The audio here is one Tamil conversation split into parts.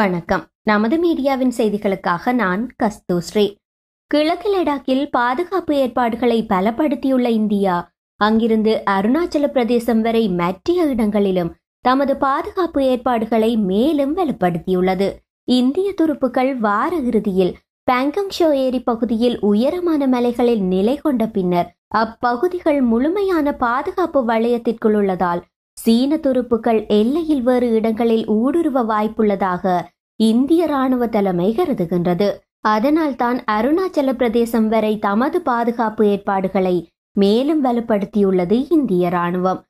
வணக்கம் நமது மீடியாவின் செய்திகளுக்காக நான் கஸ்தூஸ்ரீ கிழக்கு லடாக்கில் பாதுகாப்பு ஏற்பாடுகளை பலப்படுத்தியுள்ள இந்தியா அங்கிருந்து அருணாச்சல பிரதேசம் வரை மற்ற இடங்களிலும் தமது பாதுகாப்பு ஏற்பாடுகளை மேலும் வலுப்படுத்தியுள்ளது இந்திய துருப்புக்கள் வார இறுதியில் பேங்காங் ஷோ ஏரி பகுதியில் உயரமான மலைகளில் நிலை கொண்ட பின்னர் அப்பகுதிகள் முழுமையான பாதுகாப்பு வளையத்திற்குள் உள்ளதால் சீன துருப்புக்கள் எல்லையில் வேறு இடங்களில் ஊடுருவ வாய்ப்புள்ளதாக இந்திய ராணுவ தலைமை கருதுகின்றது அதனால்தான் அருணாச்சல பிரதேசம் வரை தமது பாதுகாப்பு ஏற்பாடுகளை மேலும் வலுப்படுத்தியுள்ளது இந்திய ராணுவம்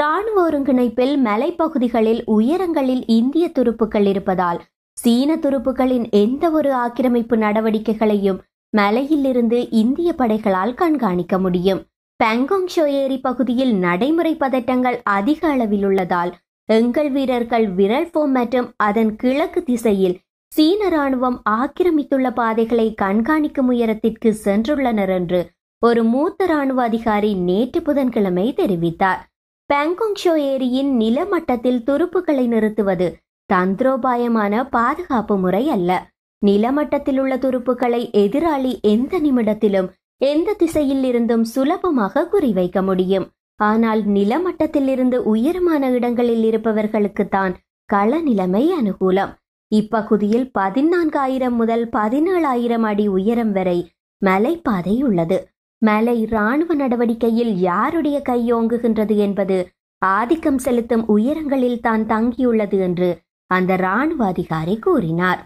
ராணுவ ஒருங்கிணைப்பில் மலைப்பகுதிகளில் உயரங்களில் இந்திய துருப்புக்கள் இருப்பதால் சீன துருப்புகளின் எந்த ஒரு ஆக்கிரமிப்பு நடவடிக்கைகளையும் மலையிலிருந்து இந்திய படைகளால் கண்காணிக்க முடியும் பேங்காங் ஷோயேரி பகுதியில் நடைமுறை பதட்டங்கள் அதிக அளவில் உள்ளதால் எங்கள் வீரர்கள் விரல் போம் மற்றும் அதன் கிழக்கு திசையில் சீன ராணுவம் ஆக்கிரமித்துள்ள பாதைகளை கண்காணிக்கும் உயரத்திற்கு சென்றுள்ளனர் என்று ஒரு மூத்த ராணுவ அதிகாரி நேற்று புதன்கிழமை தெரிவித்தார் பேங்காங் ஷோ ஏரியின் நிலமட்டத்தில் துருப்புகளை நிறுத்துவது தந்திரோபாயமான பாதுகாப்பு முறை அல்ல நிலமட்டத்தில் உள்ள துருப்புகளை எதிராளி எந்த நிமிடத்திலும் எந்த திசையில் இருந்தும் சுலபமாக குறிவைக்க முடியும் ஆனால் நிலமட்டத்திலிருந்து உயரமான இடங்களில் இருப்பவர்களுக்குத்தான் கள நிலைமை அனுகூலம் இப்பகுதியில் பதினான்காயிரம் முதல் பதினேழாயிரம் அடி உயரம் வரை மலைப்பாதை உள்ளது மலை இராணுவ நடவடிக்கையில் யாருடைய கையோங்குகின்றது என்பது ஆதிக்கம் செலுத்தும் உயரங்களில் தான் தங்கியுள்ளது என்று அந்த இராணுவ அதிகாரி கூறினார்